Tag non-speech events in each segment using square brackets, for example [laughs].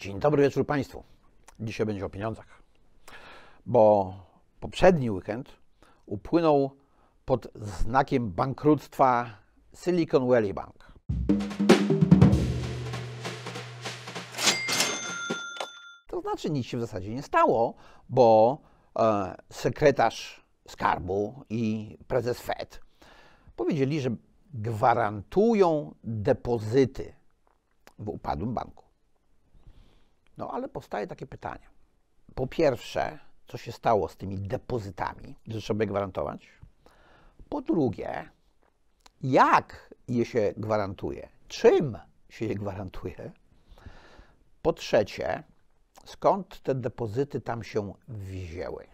Dzień dobry wieczór Państwu. Dzisiaj będzie o pieniądzach, bo poprzedni weekend upłynął pod znakiem bankructwa Silicon Valley Bank. To znaczy nic się w zasadzie nie stało, bo e, sekretarz skarbu i prezes Fed powiedzieli, że gwarantują depozyty w upadłym banku. No ale powstaje takie pytanie. Po pierwsze, co się stało z tymi depozytami, że trzeba je gwarantować? Po drugie, jak je się gwarantuje? Czym się je gwarantuje? Po trzecie, skąd te depozyty tam się wzięły?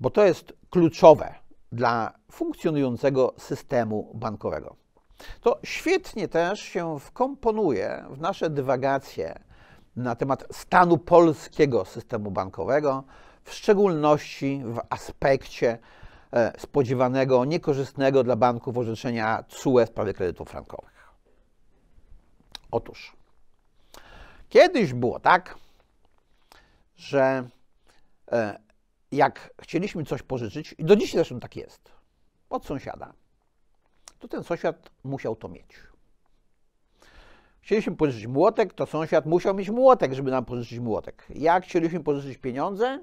Bo to jest kluczowe dla funkcjonującego systemu bankowego. To świetnie też się wkomponuje w nasze dywagacje na temat stanu polskiego systemu bankowego, w szczególności w aspekcie e, spodziewanego niekorzystnego dla banków orzeczenia CUE w sprawie kredytów frankowych. Otóż, kiedyś było tak, że e, jak chcieliśmy coś pożyczyć, i do dziś zresztą tak jest, od sąsiada, to ten sąsiad musiał to mieć. Chcieliśmy pożyczyć młotek, to sąsiad musiał mieć młotek, żeby nam pożyczyć młotek. Jak chcieliśmy pożyczyć pieniądze,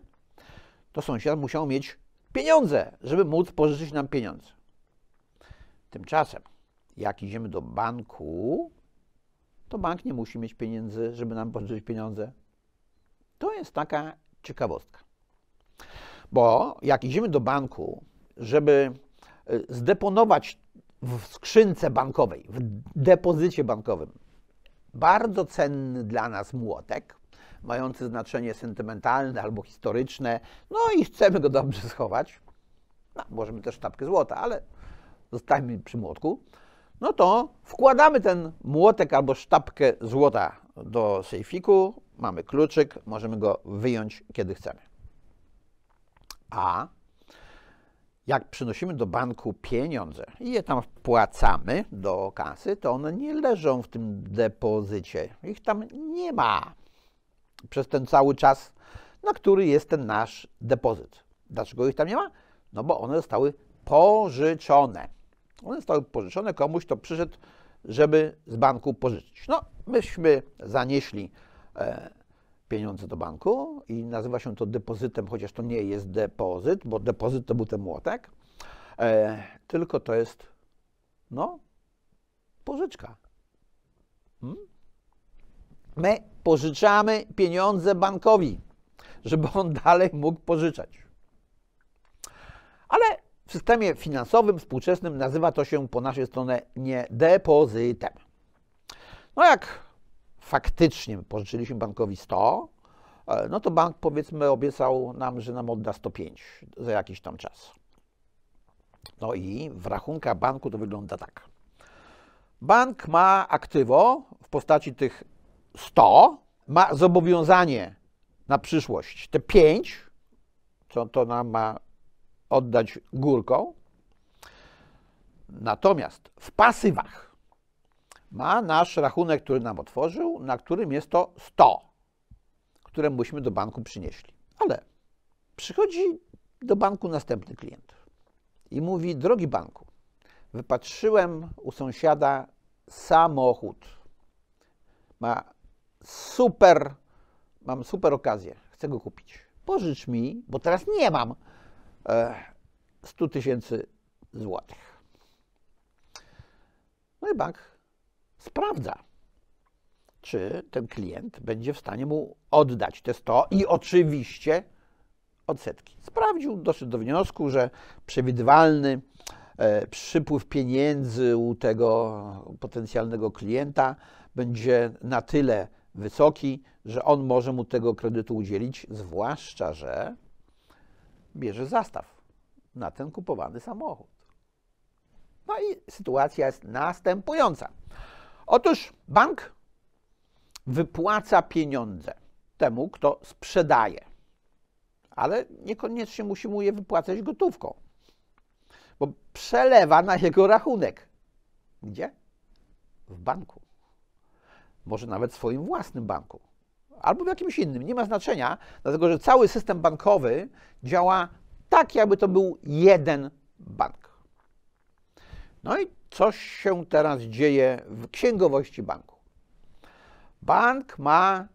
to sąsiad musiał mieć pieniądze, żeby móc pożyczyć nam pieniądze. Tymczasem, jak idziemy do banku, to bank nie musi mieć pieniędzy, żeby nam pożyczyć pieniądze. To jest taka ciekawostka. Bo jak idziemy do banku, żeby y, zdeponować w skrzynce bankowej, w depozycie bankowym. Bardzo cenny dla nas młotek, mający znaczenie sentymentalne albo historyczne, no i chcemy go dobrze schować. No, możemy też sztabkę złota, ale zostańmy przy młotku. No to wkładamy ten młotek albo sztabkę złota do sejfiku, mamy kluczyk, możemy go wyjąć kiedy chcemy. A jak przynosimy do banku pieniądze i je tam wpłacamy do kasy, to one nie leżą w tym depozycie. Ich tam nie ma przez ten cały czas, na który jest ten nasz depozyt. Dlaczego ich tam nie ma? No bo one zostały pożyczone. One zostały pożyczone komuś, kto przyszedł, żeby z banku pożyczyć. No, myśmy zanieśli e, pieniądze do banku i nazywa się to depozytem, chociaż to nie jest depozyt, bo depozyt to był ten młotek, e, tylko to jest, no, pożyczka. Hmm? My pożyczamy pieniądze bankowi, żeby on dalej mógł pożyczać. Ale w systemie finansowym współczesnym nazywa to się po naszej stronie nie depozytem. No jak faktycznie pożyczyliśmy bankowi 100, e, no to bank powiedzmy obiecał nam, że nam odda 105 za jakiś tam czas. No i w rachunkach banku to wygląda tak. Bank ma aktywo w postaci tych 100, ma zobowiązanie na przyszłość te 5, co to nam ma oddać górką. Natomiast w pasywach ma nasz rachunek, który nam otworzył, na którym jest to 100, które myśmy do banku przynieśli. Ale przychodzi do banku następny klient i mówi: Drogi banku, wypatrzyłem u sąsiada samochód. Ma super, mam super okazję, chcę go kupić. Pożycz mi, bo teraz nie mam 100 e, tysięcy złotych. No i bank sprawdza, czy ten klient będzie w stanie mu oddać te 100 i oczywiście odsetki. Sprawdził, doszedł do wniosku, że przewidywalny e, przypływ pieniędzy u tego potencjalnego klienta będzie na tyle wysoki, że on może mu tego kredytu udzielić, zwłaszcza, że bierze zastaw na ten kupowany samochód. No i sytuacja jest następująca. Otóż bank wypłaca pieniądze temu, kto sprzedaje, ale niekoniecznie musi mu je wypłacać gotówką, bo przelewa na jego rachunek. Gdzie? W banku. Może nawet swoim własnym banku, albo w jakimś innym. Nie ma znaczenia, dlatego że cały system bankowy działa tak, jakby to był jeden bank. No i coś się teraz dzieje w księgowości banku. Bank ma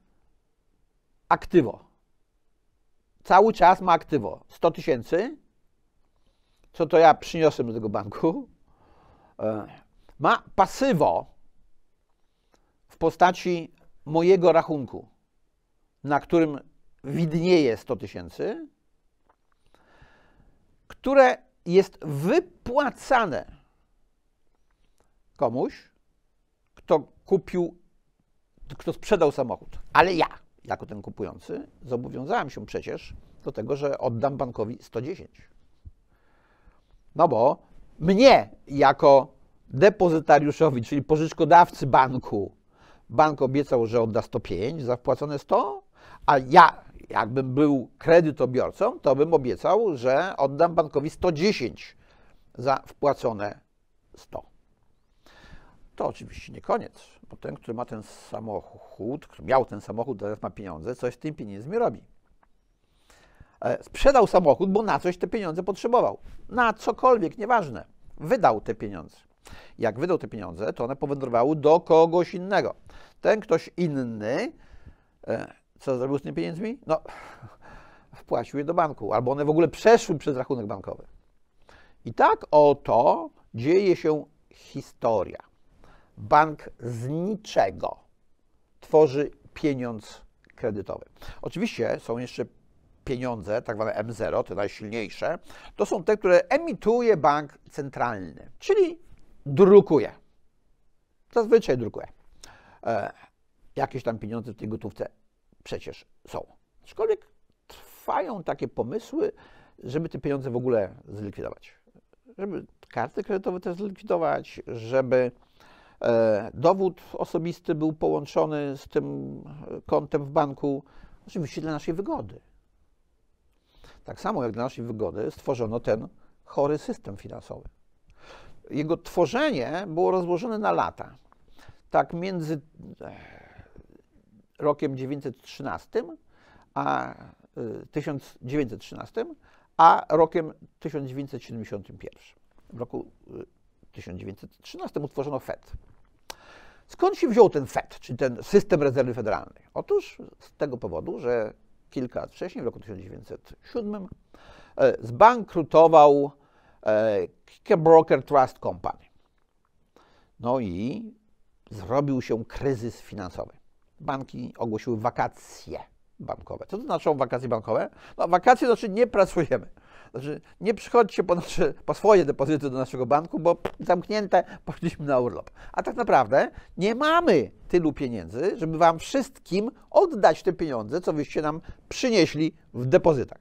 aktywo. Cały czas ma aktywo 100 tysięcy, co to ja przyniosłem do tego banku. E, ma pasywo w postaci mojego rachunku, na którym widnieje 100 tysięcy, które jest wypłacane komuś, kto kupił, kto sprzedał samochód. Ale ja, jako ten kupujący, zobowiązałem się przecież do tego, że oddam bankowi 110. No bo mnie, jako depozytariuszowi, czyli pożyczkodawcy banku, bank obiecał, że odda 105 za wpłacone 100, a ja, jakbym był kredytobiorcą, to bym obiecał, że oddam bankowi 110 za wpłacone 100 to oczywiście nie koniec, bo ten, który ma ten samochód, który miał ten samochód, teraz ma pieniądze, coś z tym pieniędzmi robi. E, sprzedał samochód, bo na coś te pieniądze potrzebował. Na cokolwiek, nieważne. Wydał te pieniądze. Jak wydał te pieniądze, to one powędrowały do kogoś innego. Ten ktoś inny, e, co zrobił z tymi pieniędzmi? No, [laughs] wpłacił je do banku, albo one w ogóle przeszły przez rachunek bankowy. I tak oto dzieje się historia bank z niczego tworzy pieniądz kredytowy. Oczywiście są jeszcze pieniądze, tak zwane M0, te najsilniejsze, to są te, które emituje bank centralny, czyli drukuje. Zazwyczaj drukuje. E, jakieś tam pieniądze w tej gotówce przecież są. Aczkolwiek trwają takie pomysły, żeby te pieniądze w ogóle zlikwidować. Żeby karty kredytowe też zlikwidować, żeby E, dowód osobisty był połączony z tym e, kontem w banku, oczywiście znaczy dla naszej wygody. Tak samo jak dla naszej wygody stworzono ten chory system finansowy. Jego tworzenie było rozłożone na lata. Tak między e, rokiem 1913 a 1913 a rokiem 1971. W roku 1913 utworzono FED. Skąd się wziął ten FED, czyli ten system rezerwy federalnej? Otóż z tego powodu, że kilka lat wcześniej, w roku 1907, e, zbankrutował e, Broker Trust Company. No i zrobił się kryzys finansowy. Banki ogłosiły wakacje bankowe. Co to znaczą wakacje bankowe? No, wakacje to znaczy nie pracujemy. Znaczy, nie przychodźcie po, nasze, po swoje depozyty do naszego banku, bo zamknięte, poszliśmy na urlop. A tak naprawdę nie mamy tylu pieniędzy, żeby wam wszystkim oddać te pieniądze, co wyście nam przynieśli w depozytach.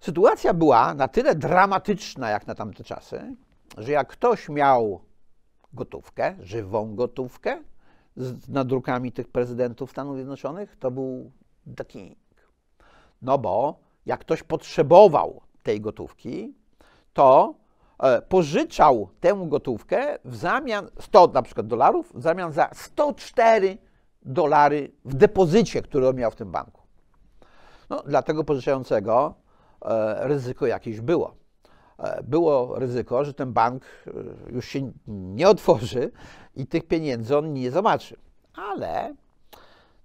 Sytuacja była na tyle dramatyczna, jak na tamte czasy, że jak ktoś miał gotówkę, żywą gotówkę, z nadrukami tych prezydentów Stanów Zjednoczonych, to był taki no bo jak ktoś potrzebował tej gotówki, to e, pożyczał tę gotówkę w zamian 100 na przykład dolarów, w zamian za 104 dolary w depozycie, który on miał w tym banku. No, dla tego pożyczającego e, ryzyko jakieś było. E, było ryzyko, że ten bank już się nie otworzy i tych pieniędzy on nie zobaczy. Ale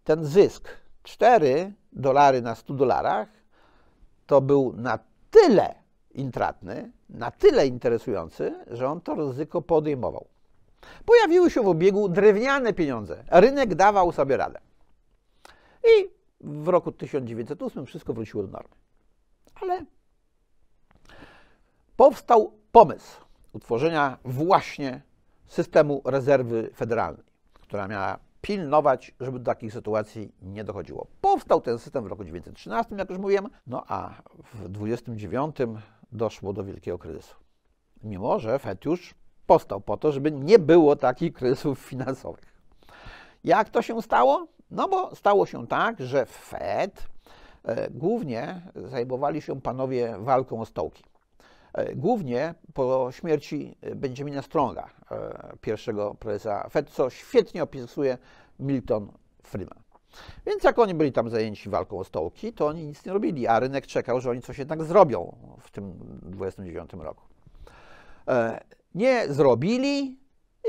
ten zysk 4 dolary na 100 dolarach to był na tyle intratny, na tyle interesujący, że on to ryzyko podejmował. Pojawiły się w obiegu drewniane pieniądze. Rynek dawał sobie radę. I w roku 1908 wszystko wróciło do normy. Ale powstał pomysł utworzenia właśnie systemu rezerwy federalnej, która miała pilnować, żeby do takich sytuacji nie dochodziło. Powstał ten system w roku 1913, jak już mówiłem, no a w 1929 doszło do wielkiego kryzysu. Mimo, że FED już powstał po to, żeby nie było takich kryzysów finansowych. Jak to się stało? No bo stało się tak, że FED e, głównie zajmowali się panowie walką o stołki. E, głównie po śmierci e, Benjamina Stronga, e, pierwszego prezesa Fed, co świetnie opisuje Milton Friedman. Więc jak oni byli tam zajęci walką o stołki, to oni nic nie robili, a rynek czekał, że oni coś jednak zrobią w tym 29 roku. Nie zrobili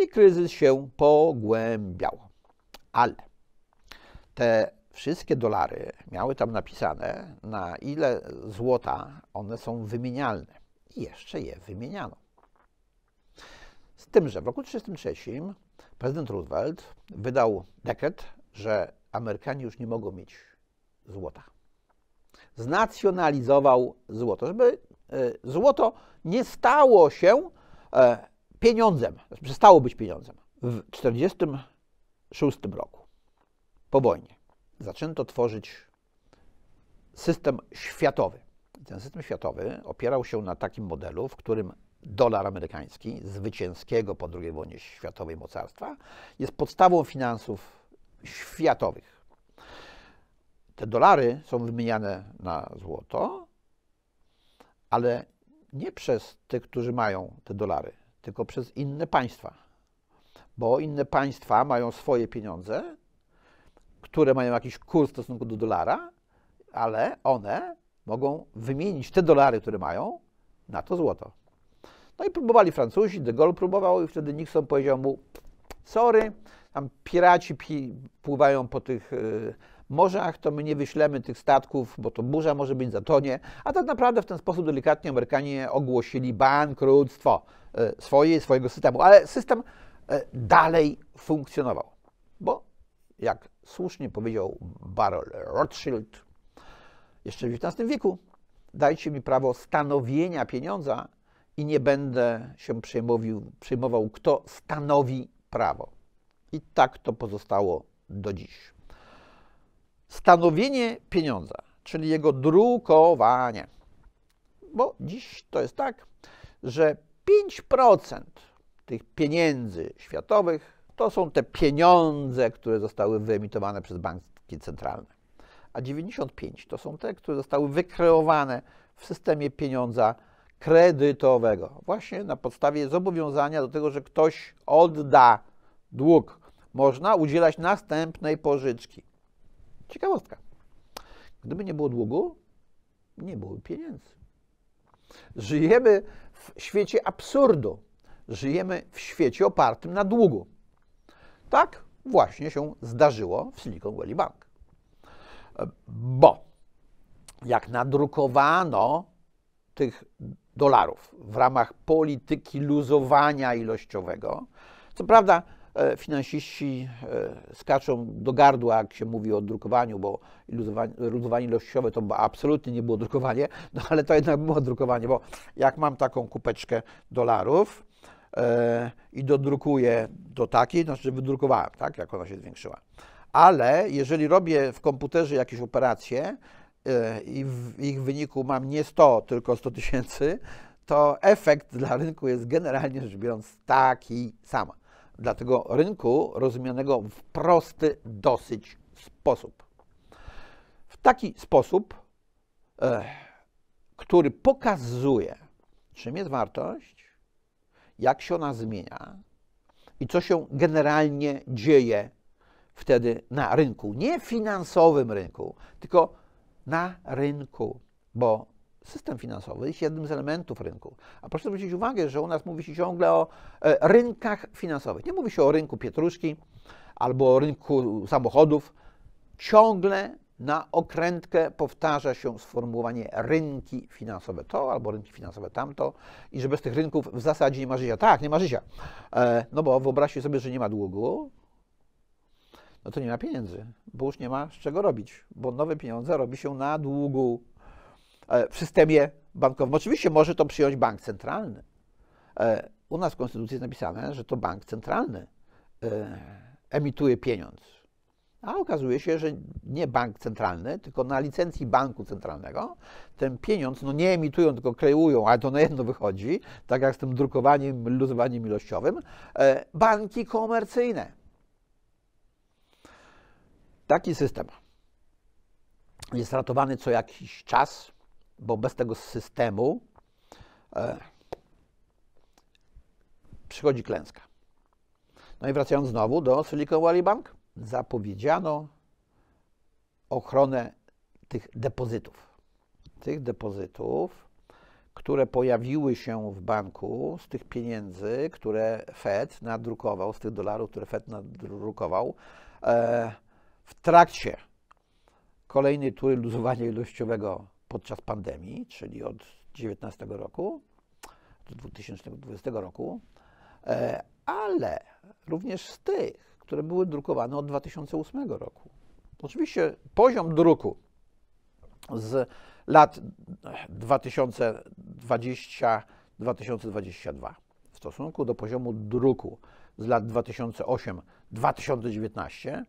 i kryzys się pogłębiał. Ale te wszystkie dolary miały tam napisane, na ile złota one są wymienialne i jeszcze je wymieniano. Z tym, że w roku 1933 prezydent Roosevelt wydał dekret, że Amerykanie już nie mogą mieć złota. Znacjonalizował złoto, żeby e, złoto nie stało się e, pieniądzem, przestało być pieniądzem. W 1946 roku, po wojnie, zaczęto tworzyć system światowy ten system światowy opierał się na takim modelu, w którym dolar amerykański, zwycięskiego po II wojnie światowej mocarstwa, jest podstawą finansów światowych. Te dolary są wymieniane na złoto, ale nie przez tych, którzy mają te dolary, tylko przez inne państwa. Bo inne państwa mają swoje pieniądze, które mają jakiś kurs w stosunku do dolara, ale one mogą wymienić te dolary, które mają, na to złoto. No i próbowali Francuzi, de Gaulle próbował i wtedy Nixon powiedział mu, sorry, tam piraci pi pływają po tych y, morzach, to my nie wyślemy tych statków, bo to burza może być zatonie. A tak naprawdę w ten sposób delikatnie Amerykanie ogłosili bankructwo y, swoje swojego systemu. Ale system y, dalej funkcjonował, bo jak słusznie powiedział Barrel Rothschild, jeszcze w XIX wieku. Dajcie mi prawo stanowienia pieniądza i nie będę się przejmował, kto stanowi prawo. I tak to pozostało do dziś. Stanowienie pieniądza, czyli jego drukowanie. Bo dziś to jest tak, że 5% tych pieniędzy światowych to są te pieniądze, które zostały wyemitowane przez banki centralne a 95 to są te, które zostały wykreowane w systemie pieniądza kredytowego, właśnie na podstawie zobowiązania do tego, że ktoś odda dług, można udzielać następnej pożyczki. Ciekawostka. Gdyby nie było długu, nie byłoby pieniędzy. Żyjemy w świecie absurdu. Żyjemy w świecie opartym na długu. Tak właśnie się zdarzyło w Silicon Valley Bank bo jak nadrukowano tych dolarów w ramach polityki luzowania ilościowego, co prawda e, finansiści e, skaczą do gardła, jak się mówi o drukowaniu, bo luzowanie, ilościowe to absolutnie nie było drukowanie, no ale to jednak było drukowanie, bo jak mam taką kupeczkę dolarów e, i dodrukuję do takiej, to znaczy wydrukowałem, tak, jak ona się zwiększyła ale jeżeli robię w komputerze jakieś operacje e, i w ich wyniku mam nie 100, tylko 100 tysięcy, to efekt dla rynku jest generalnie rzecz biorąc taki sam. Dlatego rynku rozumianego w prosty dosyć sposób. W taki sposób, e, który pokazuje, czym jest wartość, jak się ona zmienia i co się generalnie dzieje wtedy na rynku, nie finansowym rynku, tylko na rynku, bo system finansowy jest jednym z elementów rynku. A proszę zwrócić uwagę, że u nas mówi się ciągle o e, rynkach finansowych. Nie mówi się o rynku pietruszki albo o rynku samochodów. Ciągle na okrętkę powtarza się sformułowanie rynki finansowe to albo rynki finansowe tamto i że bez tych rynków w zasadzie nie ma życia. Tak, nie ma życia. E, no bo wyobraźcie sobie, że nie ma długu, no to nie ma pieniędzy, bo już nie ma z czego robić, bo nowe pieniądze robi się na długu e, w systemie bankowym. Oczywiście może to przyjąć bank centralny. E, u nas w Konstytucji jest napisane, że to bank centralny e, emituje pieniądz. A okazuje się, że nie bank centralny, tylko na licencji banku centralnego ten pieniądz no nie emitują, tylko kreują, ale to na jedno wychodzi, tak jak z tym drukowaniem, luzowaniem ilościowym, banki komercyjne Taki system jest ratowany co jakiś czas, bo bez tego systemu e, przychodzi klęska. No i wracając znowu do Silicon Valley Bank, zapowiedziano ochronę tych depozytów. Tych depozytów, które pojawiły się w banku z tych pieniędzy, które Fed nadrukował, z tych dolarów, które Fed nadrukował. E, w trakcie kolejnej tury luzowania ilościowego podczas pandemii, czyli od 2019 roku do 2020 roku, e, ale również z tych, które były drukowane od 2008 roku. Oczywiście poziom druku z lat 2020-2022 w stosunku do poziomu druku z lat 2008-2019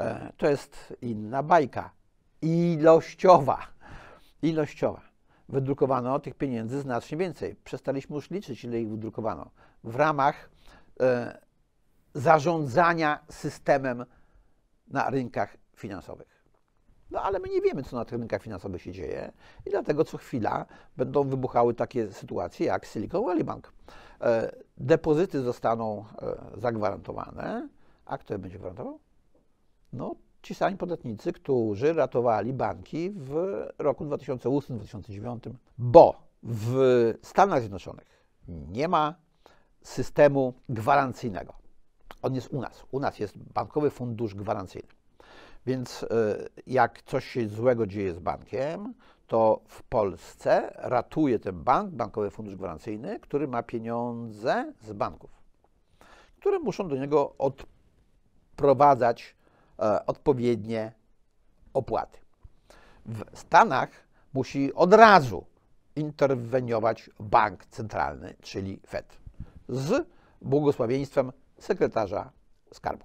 E, to jest inna bajka. Ilościowa. Ilościowa. Wydrukowano tych pieniędzy znacznie więcej. Przestaliśmy już liczyć, ile ich wydrukowano. W ramach e, zarządzania systemem na rynkach finansowych. No ale my nie wiemy, co na tych rynkach finansowych się dzieje i dlatego co chwila będą wybuchały takie sytuacje jak Silicon Valley Bank. E, depozyty zostaną e, zagwarantowane, a kto je będzie gwarantował? No, ci sami podatnicy, którzy ratowali banki w roku 2008-2009, bo w Stanach Zjednoczonych nie ma systemu gwarancyjnego. On jest u nas. U nas jest bankowy fundusz gwarancyjny. Więc e, jak coś się złego dzieje z bankiem, to w Polsce ratuje ten bank, Bankowy Fundusz Gwarancyjny, który ma pieniądze z banków, które muszą do niego odprowadzać E, odpowiednie opłaty. W Stanach musi od razu interweniować bank centralny, czyli Fed, z błogosławieństwem sekretarza skarbu.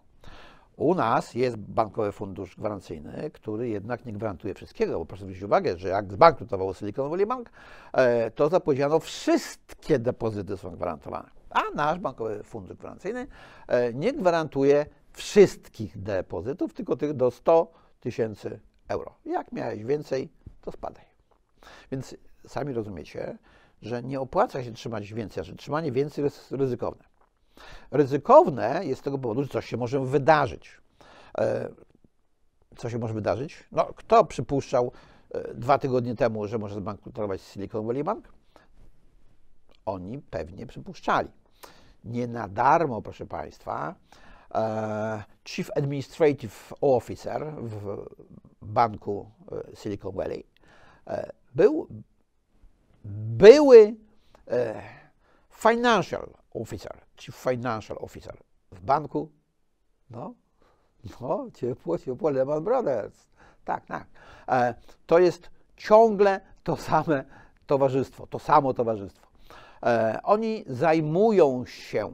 U nas jest bankowy fundusz gwarancyjny, który jednak nie gwarantuje wszystkiego, bo proszę zwrócić uwagę, że jak zbankrutował Silicon Valley Bank, e, to zapowiedziano wszystkie depozyty są gwarantowane. A nasz bankowy fundusz gwarancyjny e, nie gwarantuje wszystkich depozytów, tylko tych do 100 tysięcy euro. Jak miałeś więcej, to spadaj. Więc sami rozumiecie, że nie opłaca się trzymać więcej, że trzymanie więcej jest ryzykowne. Ryzykowne jest z tego powodu, że coś się może wydarzyć. E, co się może wydarzyć? No, kto przypuszczał e, dwa tygodnie temu, że może zbankrutować Silicon Valley Bank? Oni pewnie przypuszczali. Nie na darmo, proszę Państwa, Chief Administrative Officer w banku e, Silicon Valley, e, był były e, Financial Officer, Chief Financial Officer w banku, no, no ciepło, ciepło, Lehman Brothers, tak, tak. To jest ciągle to same towarzystwo, to samo towarzystwo. Oni zajmują się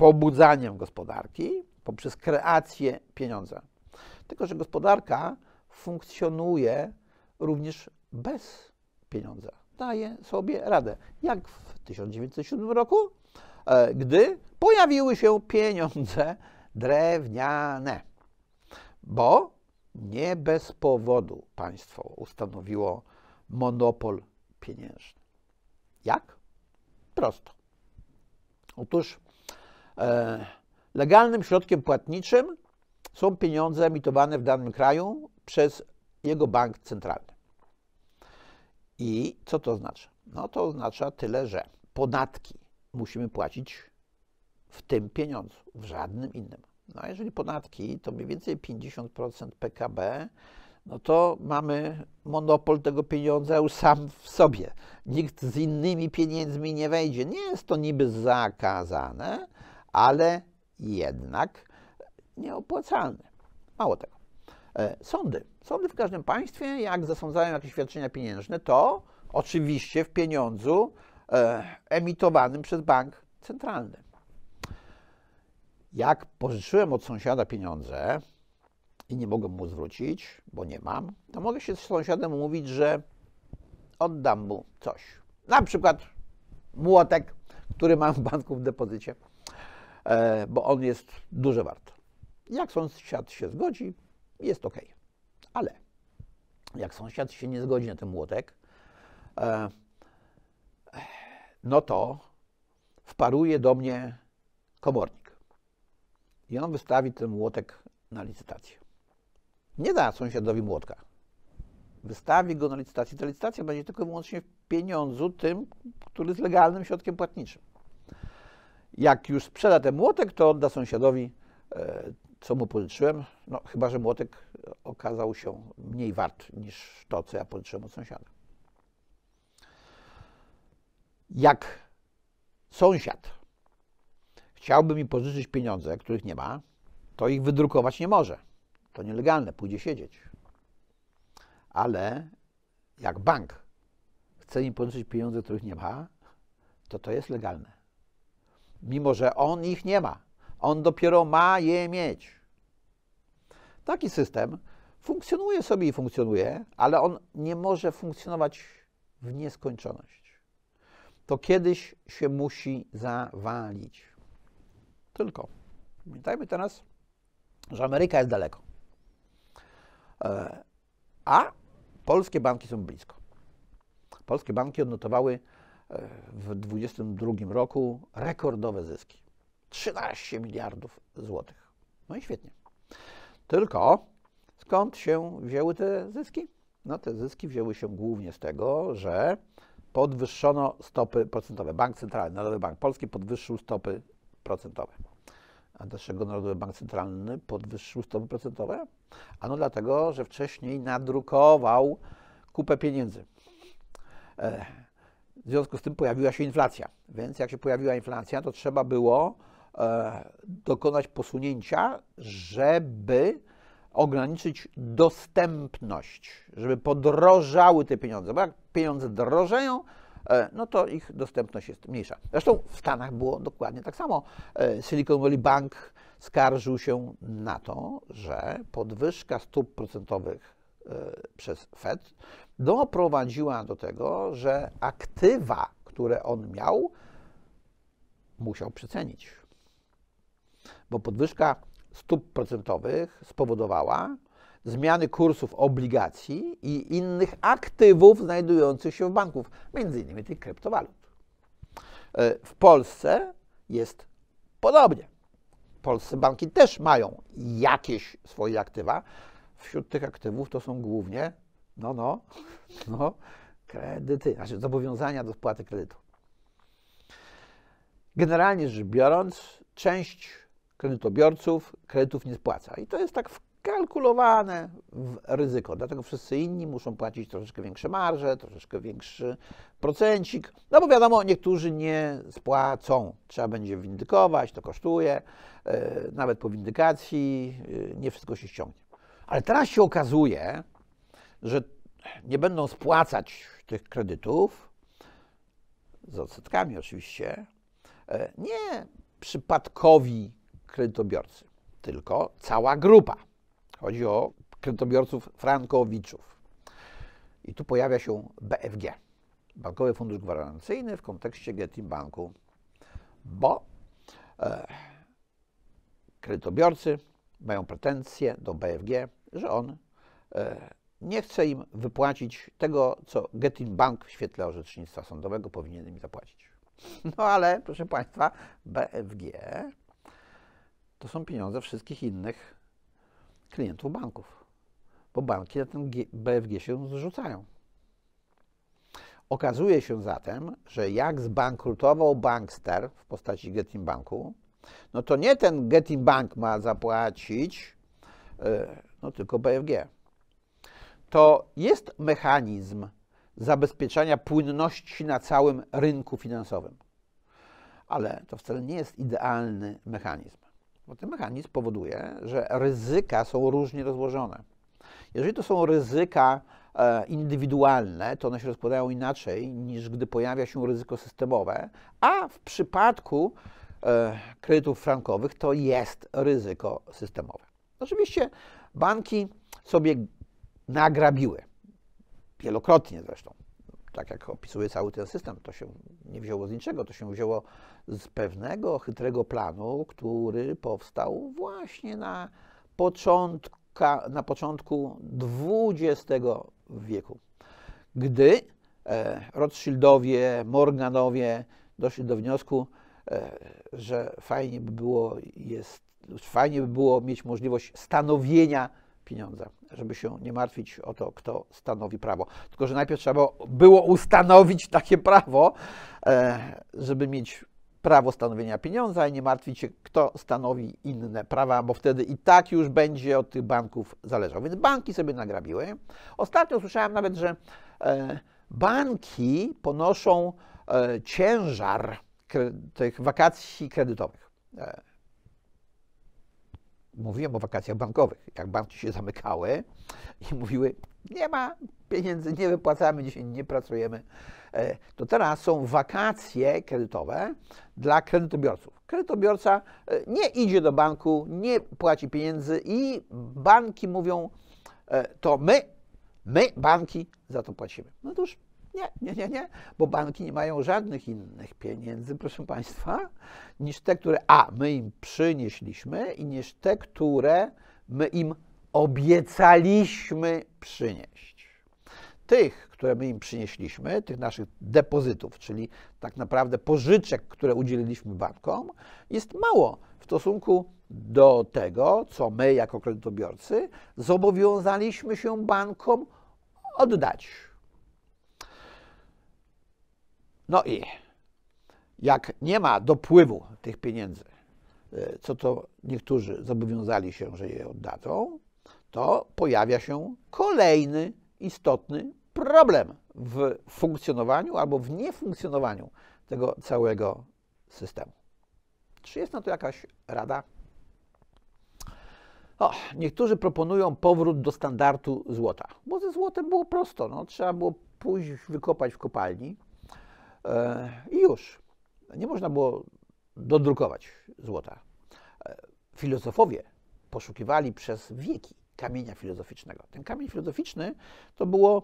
pobudzaniem gospodarki poprzez kreację pieniądza. Tylko, że gospodarka funkcjonuje również bez pieniądza. Daje sobie radę. Jak w 1907 roku, e, gdy pojawiły się pieniądze drewniane. Bo nie bez powodu państwo ustanowiło monopol pieniężny. Jak? Prosto. Otóż E, legalnym środkiem płatniczym są pieniądze emitowane w danym kraju przez jego bank centralny. I co to oznacza? No to oznacza tyle, że podatki musimy płacić w tym pieniądzu, w żadnym innym. No jeżeli podatki to mniej więcej 50% PKB, no to mamy monopol tego pieniądza już sam w sobie. Nikt z innymi pieniędzmi nie wejdzie. Nie jest to niby zakazane, ale jednak nieopłacalne. Mało tego. E, sądy. Sądy w każdym państwie, jak zasądzają jakieś świadczenia pieniężne, to oczywiście w pieniądzu e, emitowanym przez bank centralny. Jak pożyczyłem od sąsiada pieniądze i nie mogę mu zwrócić, bo nie mam, to mogę się z sąsiadem umówić, że oddam mu coś. Na przykład młotek, który mam w banku w depozycie. E, bo on jest duże warto. Jak sąsiad się zgodzi, jest ok. Ale jak sąsiad się nie zgodzi na ten młotek, e, no to wparuje do mnie komornik. I on wystawi ten młotek na licytację. Nie da sąsiadowi młotka. Wystawi go na licytację. Ta licytacja będzie tylko i wyłącznie w pieniądzu tym, który jest legalnym środkiem płatniczym. Jak już sprzeda ten młotek, to odda sąsiadowi, e, co mu pożyczyłem, no chyba, że młotek okazał się mniej wart niż to, co ja pożyczyłem od sąsiada. Jak sąsiad chciałby mi pożyczyć pieniądze, których nie ma, to ich wydrukować nie może. To nielegalne, pójdzie siedzieć. Ale jak bank chce mi pożyczyć pieniądze, których nie ma, to to jest legalne mimo że on ich nie ma. On dopiero ma je mieć. Taki system funkcjonuje sobie i funkcjonuje, ale on nie może funkcjonować w nieskończoność. To kiedyś się musi zawalić. Tylko pamiętajmy teraz, że Ameryka jest daleko, e, a polskie banki są blisko. Polskie banki odnotowały w 2022 roku rekordowe zyski. 13 miliardów złotych. No i świetnie. Tylko skąd się wzięły te zyski? No te zyski wzięły się głównie z tego, że podwyższono stopy procentowe. Bank Centralny, Narodowy Bank Polski podwyższył stopy procentowe. A dlaczego Narodowy Bank Centralny podwyższył stopy procentowe? Ano dlatego, że wcześniej nadrukował kupę pieniędzy. E, w związku z tym pojawiła się inflacja. Więc jak się pojawiła inflacja, to trzeba było e, dokonać posunięcia, żeby ograniczyć dostępność, żeby podrożały te pieniądze, bo jak pieniądze drożeją, e, no to ich dostępność jest mniejsza. Zresztą w Stanach było dokładnie tak samo. E, Silicon Valley Bank skarżył się na to, że podwyżka stóp procentowych E, przez Fed, doprowadziła do tego, że aktywa, które on miał, musiał przecenić. Bo podwyżka stóp procentowych spowodowała zmiany kursów obligacji i innych aktywów znajdujących się w banków, między innymi tych kryptowalut. E, w Polsce jest podobnie. Polscy banki też mają jakieś swoje aktywa, wśród tych aktywów to są głównie, no, no, no, kredyty, znaczy zobowiązania do spłaty kredytu. Generalnie rzecz biorąc, część kredytobiorców kredytów nie spłaca. I to jest tak wkalkulowane w ryzyko. Dlatego wszyscy inni muszą płacić troszeczkę większe marże, troszeczkę większy procencik. No bo wiadomo, niektórzy nie spłacą. Trzeba będzie windykować, to kosztuje. E, nawet po windykacji e, nie wszystko się ściągnie. Ale teraz się okazuje, że nie będą spłacać tych kredytów, z odsetkami oczywiście, e, nie przypadkowi kredytobiorcy, tylko cała grupa. Chodzi o kredytobiorców frankowiczów. I tu pojawia się BFG, Bankowy Fundusz Gwarancyjny w kontekście Getim Banku, bo e, kredytobiorcy mają pretensje do BFG że on e, nie chce im wypłacić tego, co Getin Bank w świetle orzecznictwa sądowego powinien im zapłacić. [laughs] No ale, proszę Państwa, BFG to są pieniądze wszystkich innych klientów banków, bo banki na ten BFG się zrzucają. Okazuje się zatem, że jak zbankrutował bankster w postaci Getin Banku, no to nie ten Getin Bank ma zapłacić E, no tylko BFG, to jest mechanizm zabezpieczania płynności na całym rynku finansowym. Ale to wcale nie jest idealny mechanizm, bo ten mechanizm powoduje, że ryzyka są różnie rozłożone. Jeżeli to są ryzyka e, indywidualne, to one się rozkładają inaczej niż gdy pojawia się ryzyko systemowe, a w przypadku e, kredytów frankowych to jest ryzyko systemowe. Oczywiście banki sobie nagrabiły. Wielokrotnie zresztą. Tak jak opisuje cały ten system, to się nie wzięło z niczego, to się wzięło z pewnego chytrego planu, który powstał właśnie na, początka, na początku XX wieku, gdy e, Rothschildowie, Morganowie doszli do wniosku, e, że fajnie by było jest fajnie by było mieć możliwość stanowienia pieniądza, żeby się nie martwić o to, kto stanowi prawo. Tylko, że najpierw trzeba było ustanowić takie prawo, e, żeby mieć prawo stanowienia pieniądza i nie martwić się, kto stanowi inne prawa, bo wtedy i tak już będzie od tych banków zależał. Więc banki sobie nagrabiły. Ostatnio słyszałem nawet, że e, banki ponoszą e, ciężar tych wakacji kredytowych mówiłem o wakacjach bankowych, jak banki się zamykały i mówiły, nie ma pieniędzy, nie wypłacamy, dzisiaj nie pracujemy, e, to teraz są wakacje kredytowe dla kredytobiorców. Kredytobiorca e, nie idzie do banku, nie płaci pieniędzy i banki mówią, e, to my, my banki za to płacimy. No to już nie, nie, nie, nie, bo banki nie mają żadnych innych pieniędzy, proszę Państwa, niż te, które a my im przynieśliśmy i niż te, które my im obiecaliśmy przynieść. Tych, które my im przynieśliśmy, tych naszych depozytów, czyli tak naprawdę pożyczek, które udzieliliśmy bankom, jest mało w stosunku do tego, co my jako kredytobiorcy zobowiązaliśmy się bankom oddać. No i jak nie ma dopływu tych pieniędzy, e, co to niektórzy zobowiązali się, że je oddadzą, to pojawia się kolejny istotny problem w funkcjonowaniu albo w niefunkcjonowaniu tego całego systemu. Czy jest na to jakaś rada? O, niektórzy proponują powrót do standardu złota, bo ze złotem było prosto. No, trzeba było pójść wykopać w kopalni, E, I już. Nie można było dodrukować złota. E, filozofowie poszukiwali przez wieki kamienia filozoficznego. Ten kamień filozoficzny to było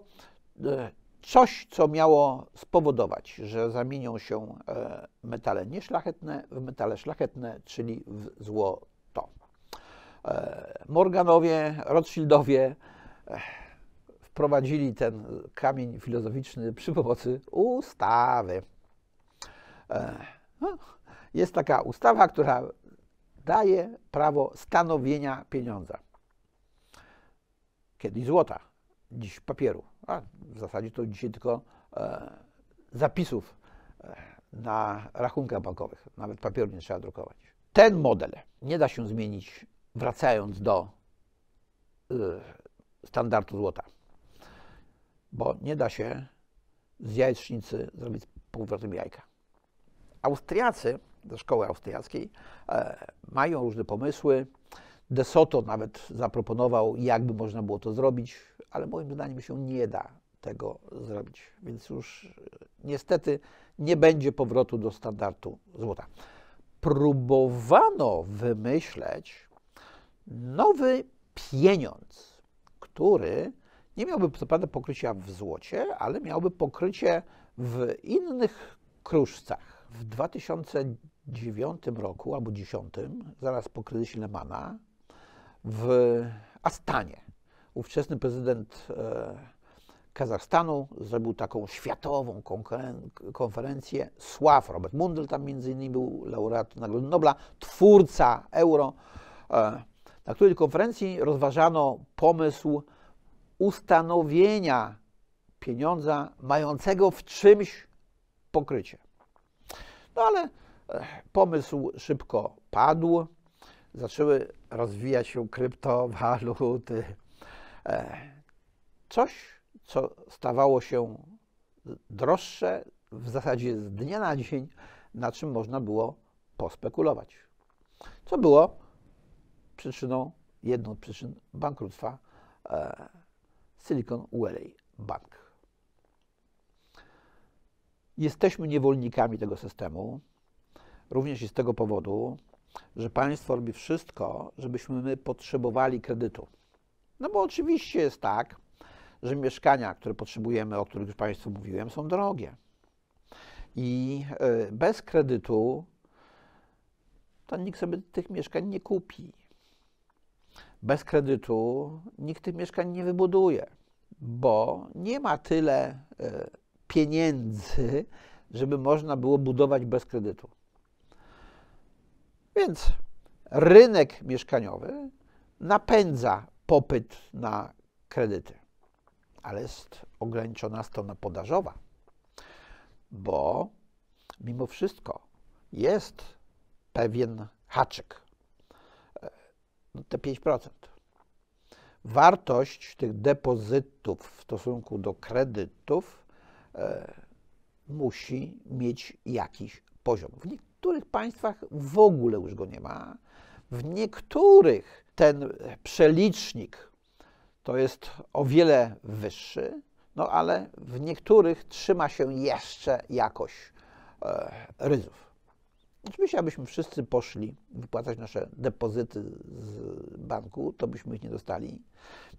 e, coś, co miało spowodować, że zamienią się metale nieszlachetne w metale szlachetne, czyli w złoto. Morganowie, Rothschildowie, prowadzili ten kamień filozoficzny przy pomocy ustawy. E, no, jest taka ustawa, która daje prawo stanowienia pieniądza. Kiedyś złota, dziś papieru, a w zasadzie to dzisiaj tylko e, zapisów e, na rachunkach bankowych. Nawet papieru nie trzeba drukować. Ten model nie da się zmienić, wracając do standardu złota bo nie da się z jajecznicy zrobić półwrotem jajka. Austriacy ze szkoły austriackiej e, mają różne pomysły. De Soto nawet zaproponował, jakby można było to zrobić, ale moim zdaniem się nie da tego zrobić. Więc już e, niestety nie będzie powrotu do standardu złota. Próbowano wymyśleć nowy pieniądz, który nie miałby co prawda pokrycia w złocie, ale miałby pokrycie w innych kruszcach. W 2009 roku albo 2010, zaraz po kryzysie Lemana, w Astanie ówczesny prezydent e, Kazachstanu zrobił taką światową konferencję sław. Robert Mundel tam między innymi był laureat Nagrody Nobla, twórca euro, e, na której konferencji rozważano pomysł ustanowienia pieniądza mającego w czymś pokrycie. No ale eh, pomysł szybko padł, zaczęły rozwijać się kryptowaluty. Eh, coś, co stawało się droższe w zasadzie z dnia na dzień, na czym można było pospekulować. Co było przyczyną, jedną z przyczyn bankructwa eh, Silicon Valley Bank. Jesteśmy niewolnikami tego systemu, również i z tego powodu, że państwo robi wszystko, żebyśmy my potrzebowali kredytu. No bo oczywiście jest tak, że mieszkania, które potrzebujemy, o których już Państwu mówiłem, są drogie. I e, bez kredytu to nikt sobie tych mieszkań nie kupi. Bez kredytu nikt tych mieszkań nie wybuduje bo nie ma tyle e, pieniędzy, żeby można było budować bez kredytu. Więc rynek mieszkaniowy napędza popyt na kredyty, ale jest ograniczona strona podażowa, bo mimo wszystko jest pewien haczyk. E, no te 5% wartość tych depozytów w stosunku do kredytów e, musi mieć jakiś poziom. W niektórych państwach w ogóle już go nie ma. W niektórych ten przelicznik to jest o wiele wyższy, no ale w niektórych trzyma się jeszcze jakoś e, ryzów. Oczywiście, abyśmy wszyscy poszli wypłacać nasze depozyty z banku, to byśmy ich nie dostali.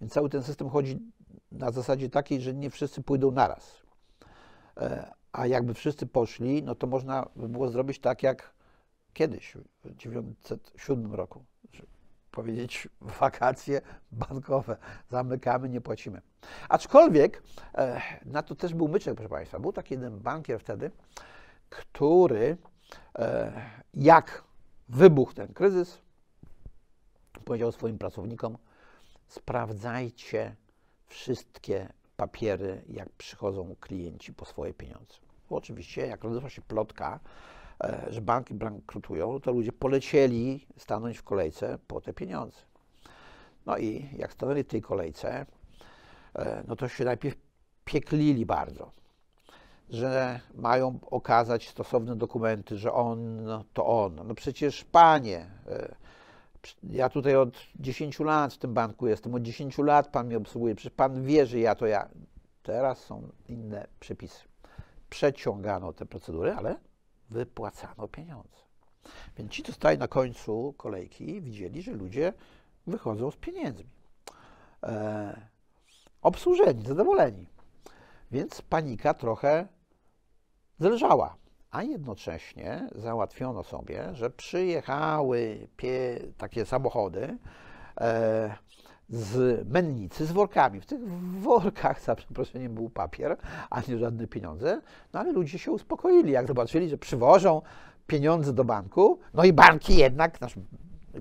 Więc cały ten system chodzi na zasadzie takiej, że nie wszyscy pójdą naraz. E, a jakby wszyscy poszli, no to można by było zrobić tak jak kiedyś, w 1907 roku. Powiedzieć wakacje bankowe, zamykamy, nie płacimy. Aczkolwiek e, na to też był myczek, proszę Państwa. Był taki jeden bankier wtedy, który e, jak wybuchł ten kryzys, powiedział swoim pracownikom, sprawdzajcie wszystkie papiery, jak przychodzą klienci po swoje pieniądze. Bo oczywiście, jak rozeszła się plotka, e, że banki bankrutują, no to ludzie polecieli stanąć w kolejce po te pieniądze. No i jak stanęli w tej kolejce, e, no to się najpierw pieklili bardzo, że mają okazać stosowne dokumenty, że on, no to on. No przecież panie, e, ja tutaj od 10 lat w tym banku jestem, od 10 lat pan mnie obsługuje, przecież pan wie, że ja to ja. Teraz są inne przepisy. Przeciągano te procedury, ale wypłacano pieniądze. Więc ci, co stali na końcu kolejki, widzieli, że ludzie wychodzą z pieniędzmi. E, obsłużeni, zadowoleni. Więc panika trochę zelżała a jednocześnie załatwiono sobie, że przyjechały pie, takie samochody e, z mennicy, z workami. W tych workach, za przeproszeniem, był papier, a nie żadne pieniądze, no ale ludzie się uspokoili, jak zobaczyli, że przywożą pieniądze do banku, no i banki jednak, nasz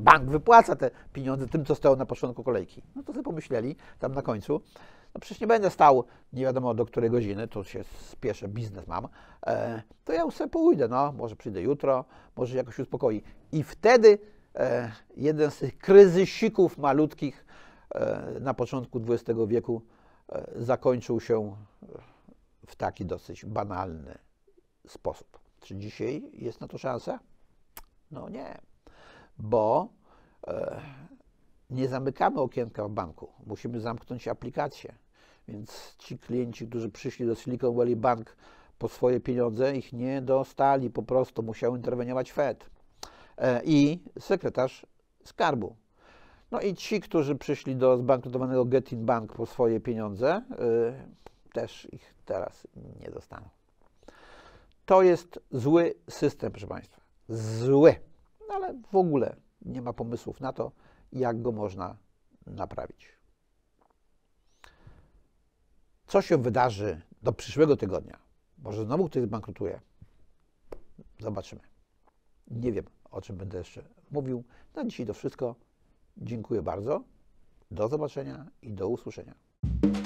bank wypłaca te pieniądze tym, co stało na początku kolejki. No to sobie pomyśleli tam na końcu, no przecież nie będę stał nie wiadomo do której godziny, to się spieszę, biznes mam, e, to ja już sobie pójdę, no, może przyjdę jutro, może jakoś uspokoi. I wtedy e, jeden z tych kryzysików malutkich e, na początku XX wieku e, zakończył się w taki dosyć banalny sposób. Czy dzisiaj jest na to szansa? No nie, bo e, nie zamykamy okienka w banku, musimy zamknąć aplikację. Więc ci klienci, którzy przyszli do Silicon Valley Bank po swoje pieniądze, ich nie dostali, po prostu musiał interweniować Fed e, i sekretarz skarbu. No i ci, którzy przyszli do zbankrutowanego Getin Bank po swoje pieniądze, e, też ich teraz nie dostaną. To jest zły system, proszę Państwa. Zły. No ale w ogóle nie ma pomysłów na to, jak go można naprawić. Co się wydarzy do przyszłego tygodnia? Może znowu ktoś zbankrutuje. Zobaczymy. Nie wiem, o czym będę jeszcze mówił. Na dzisiaj to wszystko. Dziękuję bardzo. Do zobaczenia i do usłyszenia.